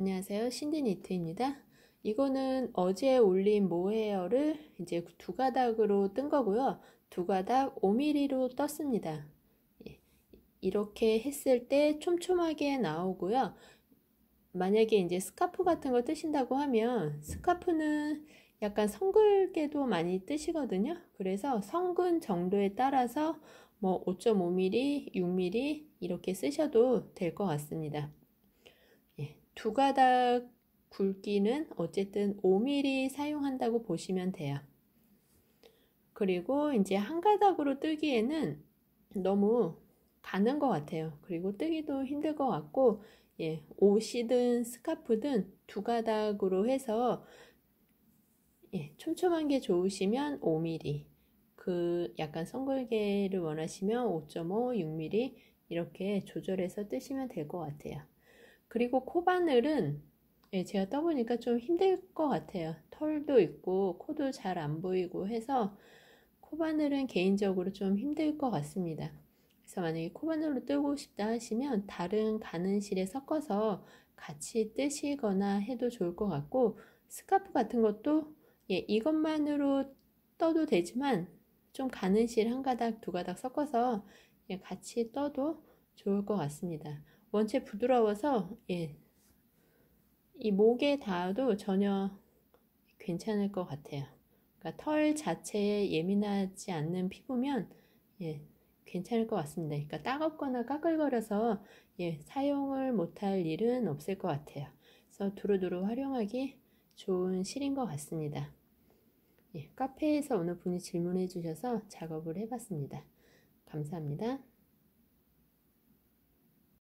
안녕하세요. 신디니트입니다. 이거는 어제 올린 모헤어를 이제 두 가닥으로 뜬 거고요. 두 가닥 5mm로 떴습니다. 예, 이렇게 했을 때 촘촘하게 나오고요. 만약에 이제 스카프 같은 거 뜨신다고 하면 스카프는 약간 성글게도 많이 뜨시거든요. 그래서 성근 정도에 따라서 뭐 5.5mm, 6mm 이렇게 쓰셔도 될 것 같습니다. 두 가닥 굵기는 어쨌든 5mm 사용한다고 보시면 돼요. 그리고 이제 한 가닥으로 뜨기에는 너무 가는 것 같아요. 그리고 뜨기도 힘들 것 같고 예, 옷이든 스카프든 두 가닥으로 해서 예, 촘촘한 게 좋으시면 5mm 그 약간 성글개를 원하시면 5.5, 6mm 이렇게 조절해서 뜨시면 될 것 같아요. 그리고 코바늘은 예, 제가 떠보니까 좀 힘들 것 같아요. 털도 있고 코도 잘 안 보이고 해서 코바늘은 개인적으로 좀 힘들 것 같습니다. 그래서 만약에 코바늘로 뜨고 싶다 하시면 다른 가는 실에 섞어서 같이 뜨시거나 해도 좋을 것 같고 스카프 같은 것도 예, 이것만으로 떠도 되지만 좀 가는 실 한 가닥 두 가닥 섞어서 예, 같이 떠도 좋을 것 같습니다. 원체 부드러워서 예, 이 목에 닿아도 전혀 괜찮을 것 같아요. 그러니까 털 자체에 예민하지 않는 피부면 예, 괜찮을 것 같습니다. 그러니까 따갑거나 까끌거려서 예, 사용을 못할 일은 없을 것 같아요. 그래서 두루두루 활용하기 좋은 실인 것 같습니다. 예, 카페에서 어느 분이 질문해 주셔서 작업을 해봤습니다. 감사합니다.